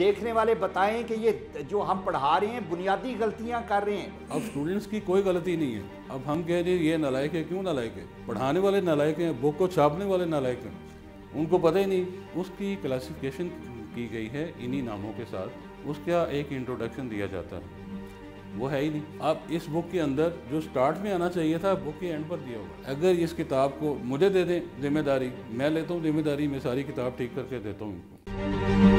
देखने वाले बताएं कि ये जो हम पढ़ा रहे हैं बुनियादी गलतियां कर रहे हैं अब स्टूडेंट्स की कोई गलती नहीं है अब हम कह रहे हैं ये नालायक है क्यों नालायक है पढ़ाने वाले नालायक हैं बुक को छापने वाले नालायक हैं उनको पता ही नहीं उसकी क्लासिफिकेशन की गई है इन्हीं नामों के साथ उसका एक इंट्रोडक्शन दिया जाता है वो है ही नहीं अब इस बुक के अंदर जो स्टार्ट में आना चाहिए था बुक के एंड पर दिया होगा अगर इस किताब को मुझे दे दें जिम्मेदारी मैं लेता हूँ जिम्मेदारी मैं सारी किताब ठीक करके देता हूँ उनको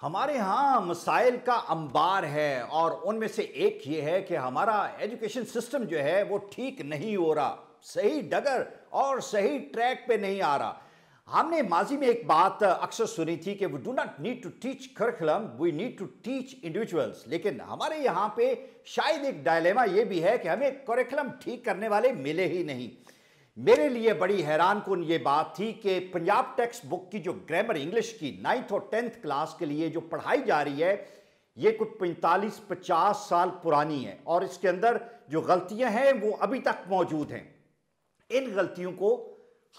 हमारे यहाँ मसाइल का अंबार है और उनमें से एक ये है कि हमारा एजुकेशन सिस्टम जो है वो ठीक नहीं हो रहा सही डगर और सही ट्रैक पे नहीं आ रहा हमने माजी में एक बात अक्सर सुनी थी कि we do not need to teach curriculum we need to teach individuals लेकिन हमारे यहाँ पे शायद एक डायलेमा ये भी है कि हमें करिकुलम ठीक करने वाले मिले ही नहीं मेरे लिए बड़ी हैरान कन ये बात थी कि पंजाब टेक्स्ट बुक की जो ग्रामर इंग्लिश की नाइन्थ और टेंथ क्लास के लिए जो पढ़ाई जा रही है ये कुछ पैंतालीस पचास साल पुरानी है और इसके अंदर जो गलतियां हैं वो अभी तक मौजूद हैं इन गलतियों को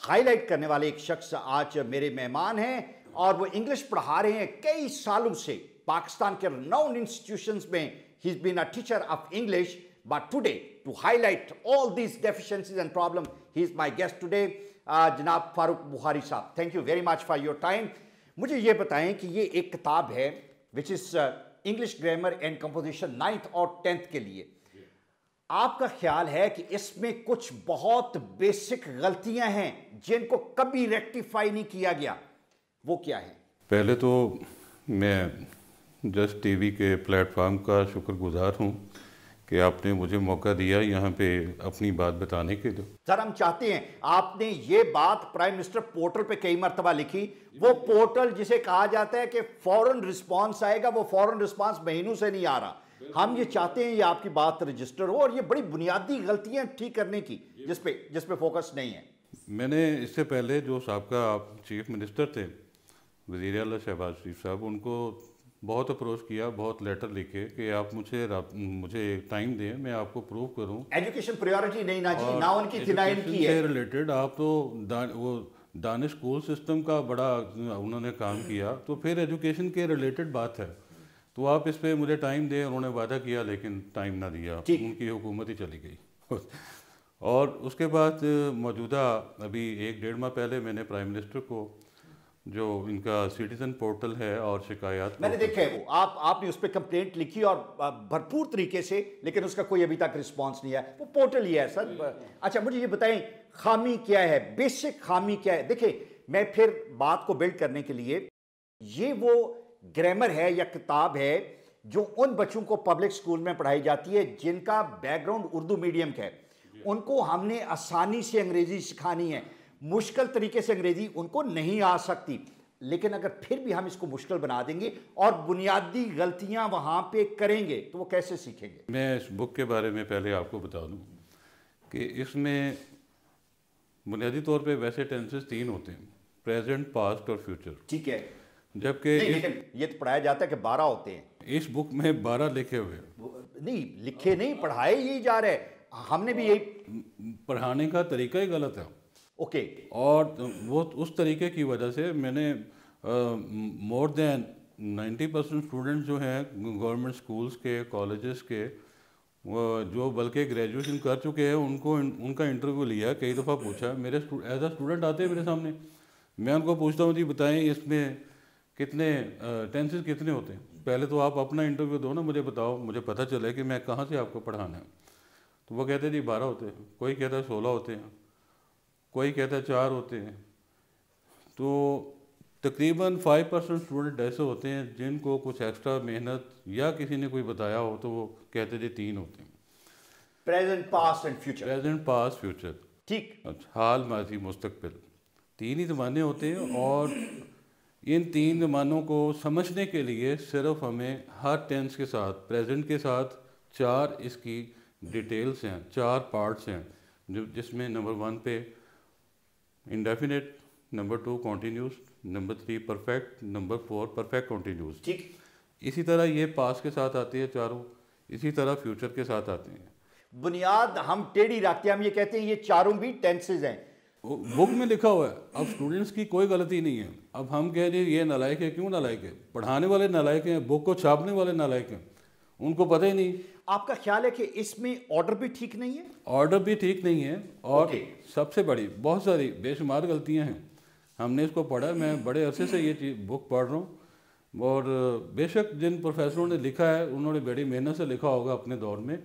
हाईलाइट करने वाले एक शख्स आज मेरे मेहमान हैं और वो इंग्लिश पढ़ा रहे हैं कई सालों से पाकिस्तान के नॉन इंस्टीट्यूशन में he been a teacher of English but today to highlight all these deficiencies and problem he is my guest today जनाब फारूक बुहारी साहब thank you very much for your time मुझे ये बताएं कि ये एक किताब है which is English grammar and composition ninth और टेंथ के लिए आपका ख्याल है कि इसमें कुछ बहुत बेसिक गलतियां हैं जिनको कभी रेक्टिफाई नहीं किया गया वो क्या है पहले तो मैं जस्ट टीवी के प्लेटफॉर्म का शुक्रगुजार हूं कि आपने मुझे मौका दिया यहाँ पे अपनी बात बताने के लिए सर हम चाहते हैं आपने ये बात प्राइम मिनिस्टर पोर्टल पे कई मरतबा लिखी वो पोर्टल जिसे कहा जाता है कि फॉरन रिस्पॉन्स आएगा वो फॉरन रिस्पॉन्स महीनों से नहीं आ रहा हम ये चाहते हैं ये आपकी बात रजिस्टर हो और ये बड़ी बुनियादी गलतियां ठीक करने की जिसपे जिसपे फोकस नहीं है मैंने इससे पहले जो सबका का चीफ मिनिस्टर थे वजीर अल शहबाज शरीफ साहब उनको बहुत अप्रोच किया बहुत लेटर लिखे कि आप मुझे मुझे टाइम दें मैं आपको प्रूव करूं एजुकेशन प्रायोरिटी नहीं ना जी ना उनकी की है रिलेटेड आप तो दा, वो दानिश स्कूल सिस्टम का बड़ा उन्होंने काम किया तो फिर एजुकेशन के रिलेटेड बात है तो आप इस पर मुझे टाइम दें उन्होंने वादा किया लेकिन टाइम ना दिया उनकी हुकूमत ही चली गई और उसके बाद मौजूदा अभी एक डेढ़ माह पहले मैंने प्राइम मिनिस्टर को जो इनका सिटीजन पोर्टल है और शिकायत मैंने देखा है वो आप आपने उस पर कंप्लेंट लिखी और भरपूर तरीके से लेकिन उसका कोई अभी तक रिस्पांस नहीं आया वो पोर्टल ही है सर अच्छा मुझे ये बताएं खामी क्या है बेसिक खामी क्या है देखिए मैं फिर बात को बिल्ड करने के लिए ये वो ग्रामर है या किताब है जो उन बच्चों को पब्लिक स्कूल में पढ़ाई जाती है जिनका बैकग्राउंड उर्दू मीडियम का है उनको हमने आसानी से अंग्रेजी सिखानी है मुश्किल तरीके से अंग्रेजी उनको नहीं आ सकती लेकिन अगर फिर भी हम इसको मुश्किल बना देंगे और बुनियादी गलतियां वहां पे करेंगे तो वो कैसे सीखेंगे मैं इस बुक के बारे में पहले आपको बता दूं कि इसमें बुनियादी तौर पे वैसे टेंसेस तीन होते हैं प्रेजेंट पास्ट और फ्यूचर ठीक है जबकि ये तो पढ़ाया जाता है कि बारह होते हैं इस बुक में बारह लिखे हुए नहीं लिखे नहीं पढ़ाए ही जा रहे हमने भी यही पढ़ाने का तरीका ही गलत है ओके और वो उस तरीके की वजह से मैंने more than ninety percent student जो हैं गवर्नमेंट स्कूल्स के कॉलेजेस के जो बल्कि ग्रेजुएशन कर चुके हैं उनको उनका इंटरव्यू लिया कई दफ़ा पूछा मेरे एज अ स्टूडेंट आते हैं मेरे सामने मैं उनको पूछता हूँ जी बताएं इसमें कितने टेंसेज कितने होते हैं पहले तो आप अपना इंटरव्यू दो ना मुझे बताओ मुझे पता चले कि मैं कहाँ से आपको पढ़ाना है तो वो कहते हैं जी बारह होते हैं कोई कहता है सोलह होते हैं कोई कहता है चार होते हैं तो तकरीबन फाइव परसेंट स्टूडेंट ऐसे होते हैं जिनको कुछ एक्स्ट्रा मेहनत या किसी ने कोई बताया हो तो वो कहते थे तीन होते हैं present past and future present past future ठीक अच्छा हाल माजी मुस्तकबिल तीन ही ज़माने होते हैं और इन तीन ज़मानों को समझने के लिए सिर्फ हमें हर टेंस के साथ प्रेजेंट के साथ चार इसकी डिटेल्स हैं चार पार्ट्स हैं जो जिसमें नंबर वन पे indefinite number two continuous number three perfect number four perfect continuous ठीक इसी तरह ये पास के साथ आते हैं चारों इसी तरह फ्यूचर के साथ आते हैं बुनियाद हम टेढ़ी रखते हैं हम ये कहते हैं ये चारों भी टेंसेज हैं बुक में लिखा हुआ है अब स्टूडेंट्स की कोई गलती नहीं है अब हम कह रहे ये नालायक है क्यों नालायक है पढ़ाने वाले नालायक हैं बुक को छापने वाले नालायक हैं उनको पता ही नहीं आपका ख्याल है कि इसमें ऑर्डर भी ठीक नहीं है ऑर्डर भी ठीक नहीं है और सबसे बड़ी बहुत सारी बेशुमार गलतियां हैं हमने इसको पढ़ा मैं बड़े अरसे से ये चीज़ बुक पढ़ रहा हूँ और बेशक जिन प्रोफेसरों ने लिखा है उन्होंने बड़ी मेहनत से लिखा होगा अपने दौर में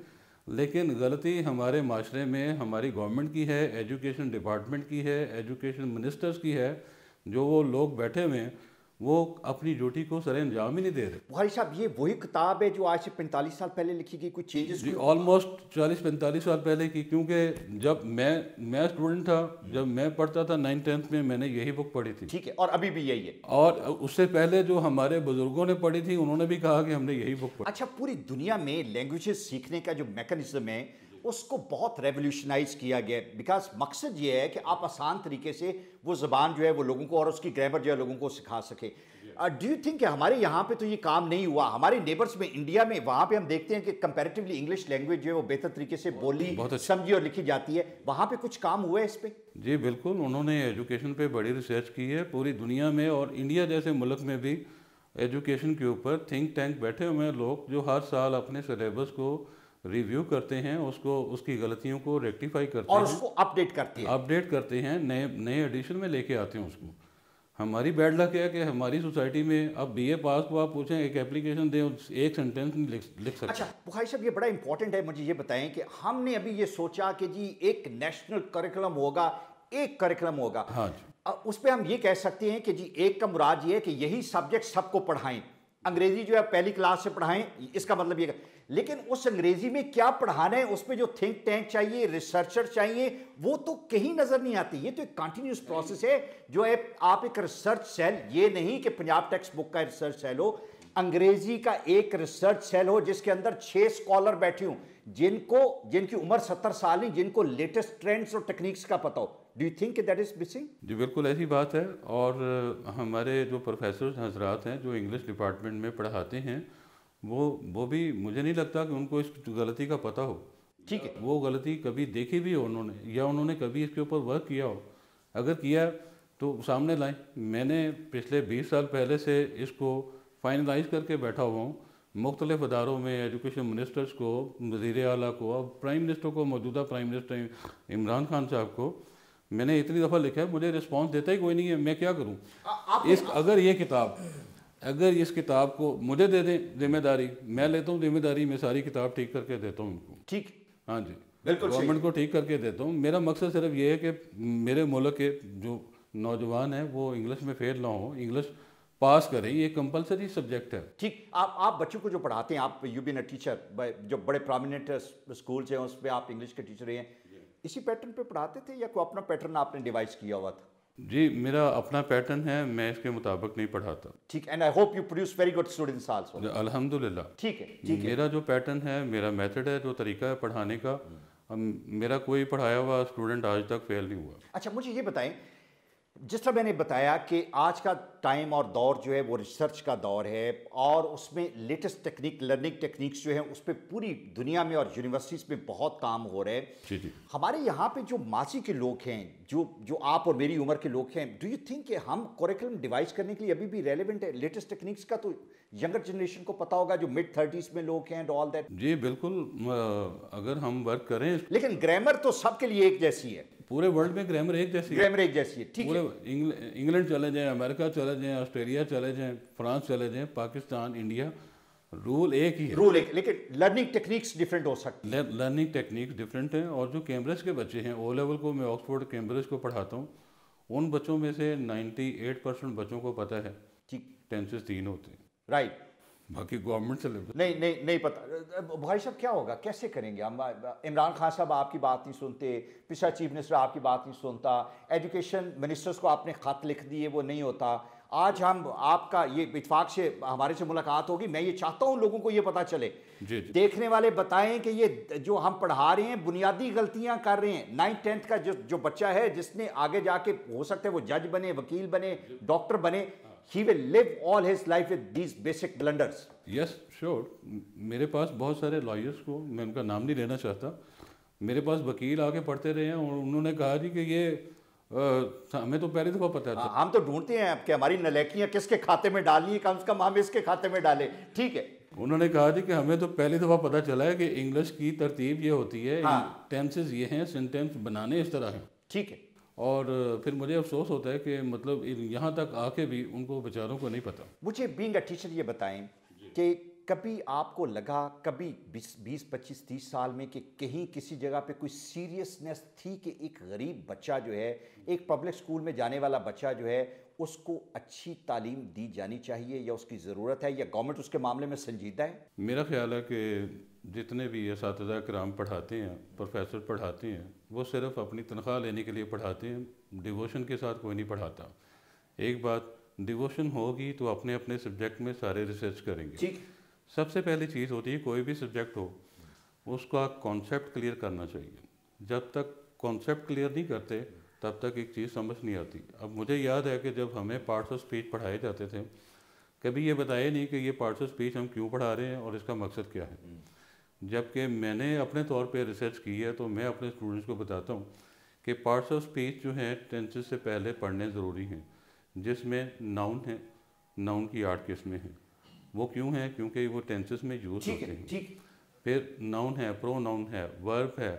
लेकिन गलती हमारे माशरे में हमारी गवर्नमेंट की है एजुकेशन डिपार्टमेंट की है एजुकेशन मिनिस्टर्स की है जो वो लोग बैठे हुए हैं वो अपनी ड्यूटी को सर अंजाम ही नहीं दे रहे भाई साहब ये वही किताब है जो आज से पैंतालीस साल पहले लिखी गई कुछ चेंजेस जी ऑलमोस्ट चालीस पैंतालीस साल पहले की क्योंकि जब मैं मैं स्टूडेंट था जब मैं पढ़ता था नाइन टेंथ में मैंने यही बुक पढ़ी थी ठीक है और अभी भी यही है और उससे पहले जो हमारे बुजुर्गों ने पढ़ी थी उन्होंने भी कहा कि हमने यही बुक पढ़ी अच्छा पूरी दुनिया में लैंग्वेजेस सीखने का जो मैकेनिज्म है उसको बहुत रेवोल्यूशनाइज किया गया बिकॉज मकसद ये है कि आप आसान तरीके से वो ज़बान जो है वो लोगों को और उसकी ग्रामर जो है लोगों को सिखा सके डू यू थिंक हमारे यहाँ पे तो ये काम नहीं हुआ हमारे नेबर्स में इंडिया में वहाँ पे हम देखते हैं कि कंपेरेटिवली इंग्लिश लैंग्वेज जो है वो बेहतर तरीके से बोली बहुत समझी और लिखी जाती है वहाँ पे कुछ काम हुआ है इस पर जी बिल्कुल उन्होंने एजुकेशन पे बड़ी रिसर्च की है पूरी दुनिया में और इंडिया जैसे मुल्क में भी एजुकेशन के ऊपर थिंक टैंक बैठे हुए हैं लोग जो हर साल अपने सिलेबस को रिव्यू करते हैं उसको उसकी गलतियों को रेक्टिफाई करते और हैं और उसको अपडेट करते हैं अपडेट करते हैं नए नए एडिशन में लेके आते हैं उसको हमारी बैड लक है कि हमारी सोसाइटी में अब बीए पास को आप पूछें एक एप्लीकेशन दें एक सेंटेंस नहीं लिख लिख सकते अच्छा बुखारी साहब ये बड़ा इंपॉर्टेंट है मुझे ये बताएं कि हमने अभी ये सोचा कि जी एक नेशनल करिकुलम होगा एक करिकुलम होगा हाँ जी उस पर हम ये कह सकते हैं कि जी एक का मुराद ये है कि यही सब्जेक्ट सबको पढ़ाएं अंग्रेजी जो है पहली क्लास से पढ़ाएं इसका मतलब ये लेकिन उस अंग्रेजी में क्या पढ़ाना है उसमें जो थिंक टैंक चाहिए रिसर्चर चाहिए वो तो कहीं नजर नहीं आती ये तो एक कंटिन्यूस प्रोसेस है जो है आप एक रिसर्च सेल ये नहीं कि पंजाब टेक्स्ट बुक का रिसर्च सेल हो अंग्रेजी का एक रिसर्च सेल हो जिसके अंदर छह स्कॉलर बैठे हों जिनको जिनकी उम्र सत्तर साल है जिनको लेटेस्ट ट्रेंड्स और टेक्निक्स का पता हो do you think that is missing जी बिल्कुल ऐसी बात है और हमारे जो प्रोफेसर हजरात हैं जो इंग्लिश डिपार्टमेंट में पढ़ाते हैं वो वो भी मुझे नहीं लगता कि उनको इस गलती का पता हो ठीक है वो गलती कभी देखी भी हो उन्होंने या उन्होंने कभी इसके ऊपर वर्क किया हो अगर किया तो सामने लाएं मैंने पिछले 20 साल पहले से इसको फाइनलाइज करके बैठा हुआ हूँ मुख्तलिफ अदारों में एजुकेशन मिनिस्टर्स को वजीर अला को अब प्राइम मिनिस्टर को मौजूदा प्राइम मिनिस्टर इमरान खान साहब को मैंने इतनी दफ़ा लिखा है मुझे रिस्पॉन्स देता ही कोई नहीं है मैं क्या करूँ इस अगर ये किताब अगर इस किताब को मुझे दे दें जिम्मेदारी मैं लेता हूँ जिम्मेदारी मैं सारी किताब ठीक करके देता हूँ उनको ठीक हाँ जी बिल्कुल गवर्नमेंट को ठीक करके देता हूँ मेरा मकसद सिर्फ ये है कि मेरे मुल्क के जो नौजवान हैं वो इंग्लिश में फेल ना हो इंग्लिश पास करें ये कंपलसरी सब्जेक्ट है ठीक आप आप बच्चों को जो पढ़ाते हैं आप यू बीन अ टीचर जो बड़े प्रामिनेंट स्कूल्स हैं उसमें आप इंग्लिश के टीचर हैं इसी पैटर्न पे पढ़ाते थे या कोई अपना पैटर्न आपने डिवाइस किया हुआ था जी मेरा अपना पैटर्न है मैं इसके मुताबिक नहीं पढ़ाता ठीक and I hope you produce very good students also अल्हम्दुलिल्लाह ठीक है ठीक है मेरा जो पैटर्न है मेरा मेथड है जो तरीका है पढ़ाने का मेरा कोई पढ़ाया हुआ स्टूडेंट आज तक फेल नहीं हुआ अच्छा मुझे ये बताएं जिस तरह मैंने बताया कि आज का टाइम और दौर जो है वो रिसर्च का दौर है और उसमें लेटेस्ट टेक्निक लर्निंग टेक्निक्स जो है उस पर पूरी दुनिया में और यूनिवर्सिटीज़ में बहुत काम हो रहे हैं हमारे यहाँ पे जो मासी के लोग हैं जो जो आप और मेरी उम्र के लोग हैं डू यू थिंक कि हम कोरिकुलम डिवाइस करने के लिए अभी भी रेलिवेंट है लेटेस्ट टेक्निक्स का तो यंगर जनरेशन को पता होगा जो मिड थर्टीज़ में लोग हैं एंड ऑल दैट जी बिल्कुल अगर हम वर्क करें लेकिन ग्रामर तो सबके लिए एक जैसी है पूरे वर्ल्ड में ग्रामर एक जैसी ग्रामर एक जैसी है ठीक है इंग्लैंड चले जाएं अमेरिका चले जाएं ऑस्ट्रेलिया चले जाएं फ्रांस चले जाएं पाकिस्तान इंडिया रूल एक ही है रूल एक लेकिन लर्निंग टेक्निक्स डिफरेंट हो सकते हैं लर्निंग टेक्निक्स डिफरेंट हैं और जो कैम्ब्रिज के बच्चे हैं ओ लेवल को मैं ऑक्सफोर्ड कैम्ब्रिज को पढ़ाता हूँ उन बच्चों में से एट परसेंट बच्चों को पता है ठीक टेंसेस तीन होते हैं राइट बाकी गवर्नमेंट से नहीं नहीं नहीं पता भाई साहब क्या होगा कैसे करेंगे हम इमरान खान साहब आपकी बात नहीं सुनते पिछड़ा चीफ मिनिस्टर आपकी बात नहीं सुनता एजुकेशन मिनिस्टर्स को आपने खत लिख दिए वो नहीं होता आज हम आपका ये इतफाक से हमारे से मुलाकात होगी मैं ये चाहता हूँ लोगों को ये पता चले जी, जी। देखने वाले बताएं कि ये जो हम पढ़ा रहे हैं बुनियादी गलतियाँ कर रहे हैं नाइन्थ टेंथ का जो जो बच्चा है जिसने आगे जाके हो सकता है वो जज बने वकील बने डॉक्टर बने he will live all his life with these basic blunders yes sure मेरे पास बहुत सारे लॉयर्स को मैं उनका नाम नहीं लेना चाहता मेरे पास वकील आके पढ़ते रहे हैं और उन्होंने कहा जी कि ये आ, हमें तो पहले दफा पता था हाँ, हम तो ढूंढते हैं आपके हमारी नलैकियाँ किसके खाते में डालनी है कम से कम हम इसके खाते में डालें ठीक है उन्होंने कहा जी कि हमें तो पहली दफ़ा पता चला है कि इंग्लिश की तरतीब ये होती है हाँ। टेंसेस ये हैं सेंटेंस बनाने इस तरह हैं ठीक है और फिर मुझे अफसोस होता है कि मतलब यहाँ तक आके भी उनको बेचारों को नहीं पता मुझे बींग टीचर ये बताएं कि कभी आपको लगा कभी बीस बीस पच्चीस तीस साल में कि कहीं किसी जगह पे कोई सीरियसनेस थी कि एक गरीब बच्चा जो है एक पब्लिक स्कूल में जाने वाला बच्चा जो है उसको अच्छी तालीम दी जानी चाहिए या उसकी ज़रूरत है या गवर्नमेंट उसके मामले में संजीदा है मेरा ख्याल है कि जितने भी इस कराम पढ़ाते हैं प्रोफेसर पढ़ाते हैं वो सिर्फ अपनी तनख्वाह लेने के लिए पढ़ाते हैं डिवोशन के साथ कोई नहीं पढ़ाता एक बात डिवोशन होगी तो अपने अपने सब्जेक्ट में सारे रिसर्च करेंगे सबसे पहली चीज़ होती है कोई भी सब्जेक्ट हो उसका कॉन्सेप्ट क्लियर करना चाहिए जब तक कॉन्सेप्ट क्लियर नहीं करते तब तक एक चीज़ समझ नहीं आती अब मुझे याद है कि जब हमें पार्ट्स ऑफ स्पीच पढ़ाए जाते थे कभी ये बताया नहीं कि ये पार्ट्स ऑफ स्पीच हम क्यों पढ़ा रहे हैं और इसका मकसद क्या है हम्म। जबकि मैंने अपने तौर पे रिसर्च की है तो मैं अपने स्टूडेंट्स को बताता हूँ कि पार्ट्स ऑफ स्पीच जो हैं टेंसेस से पहले पढ़ने ज़रूरी हैं जिसमें नाउन है नाउन की आठ किस्में हैं वो क्यों हैं क्योंकि वो टेंसेस में यूज़ होते हैं फिर नाउन है प्रो नाउन है वर्ब है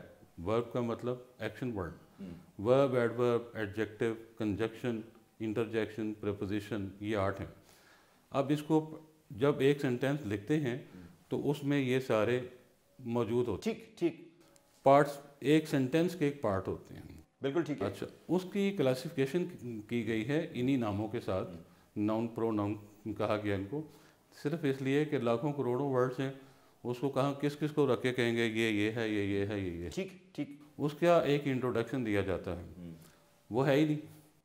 वर्ब का मतलब action word verb adverb adjective conjunction interjection preposition ये आठ हैं अब इसको जब एक सेंटेंस लिखते हैं तो उसमें ये सारे मौजूद होते ठीक ठीक पार्ट्स एक सेंटेंस के एक पार्ट होते हैं बिल्कुल ठीक है अच्छा उसकी क्लासिफिकेशन की गई है इन्हीं नामों के साथ नाउन प्रो नाउन कहा गया इनको सिर्फ इसलिए कि लाखों करोड़ों वर्ड्स हैं उसको कहा किस किस को रख के कहेंगे ये ये है ये ये है ये ये ठीक ठीक उसका एक इंट्रोडक्शन दिया जाता है हम्म। वो है ही नहीं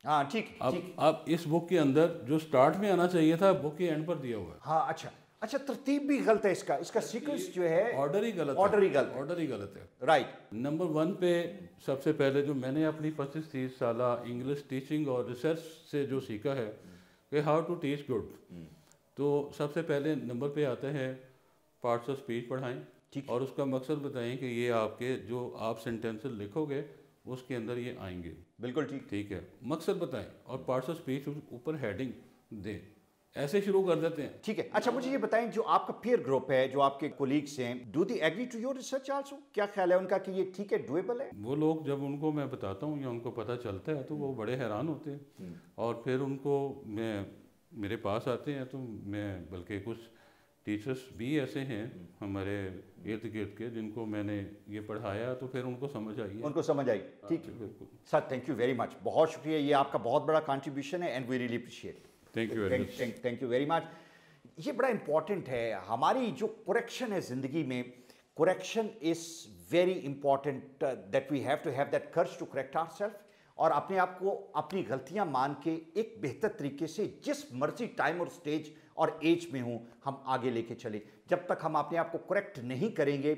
हाँ ठीक अब अब इस बुक के अंदर जो स्टार्ट में आना चाहिए था बुक के एंड पर दिया हुआ है हाँ अच्छा अच्छा तरतीब भी गलत है इसका इसका सीक्वेंस जो है ऑर्डर ही गलत ऑर्डर ही गलत ऑर्डर ही गलत है राइट नंबर वन पे सबसे पहले जो मैंने अपनी पच्चीस तीस साल इंग्लिश टीचिंग और रिसर्च से जो सीखा है कि हाउ टू टीच गुड तो सबसे पहले नंबर पे आते हैं पार्ट्स ऑफ स्पीच पढ़ाएं और उसका मकसद बताएं कि ये आपके जो आप सेंटेंस लिखोगे उसके अंदर ये आएंगे बिल्कुल ठीक ठीक है मकसद बताएं और पार्ट्स ऑफ स्पीच ऊपर हेडिंग दें ऐसे शुरू कर देते हैं ठीक है अच्छा मुझे ये बताएं जो आपका पीयर ग्रुप है जो आपके कोलीग्स हैं do they agree to your research also क्या ख्याल है उनका कि ये ठीक है डुएबल है वो लोग जब उनको मैं बताता हूँ या उनको पता चलता है तो वो हम्म। बड़े हैरान होते हैं हम्म। और फिर उनको मैं मेरे पास आते हैं तो मैं बल्कि कुछ टीचर्स भी ऐसे हैं हम्म। हमारे इर्द गिर्द के जिनको मैंने ये पढ़ाया तो फिर उनको समझ आई उनको समझ आई हाँ, ठीक है बिल्कुल sir thank you very much बहुत शुक्रिया ये आपका बहुत बड़ा कंट्रीब्यूशन है and we really appreciate thank you thank you very much ये बड़ा इम्पॉर्टेंट है हमारी जो करेक्शन है ज़िंदगी में correction is very important that we have to have that courage to correct our self और अपने आप को अपनी गलतियां मान के एक बेहतर तरीके से जिस मर्जी टाइम और स्टेज और एज में हूँ हम आगे लेके चले जब तक हम अपने आप को करेक्ट नहीं करेंगे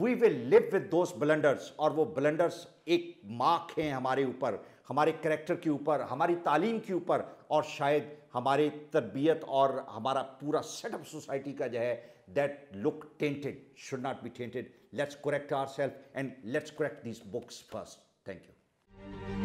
we will live with those blunders और वो ब्लेंडर्स एक मार्क हैं हमारे ऊपर हमारे करेक्टर के ऊपर हमारी तालीम के ऊपर और शायद हमारे तरबियत और हमारा पूरा सेटअप सोसाइटी का जो है that look tainted should not be tainted let's correct our self and let's correct these books first thank you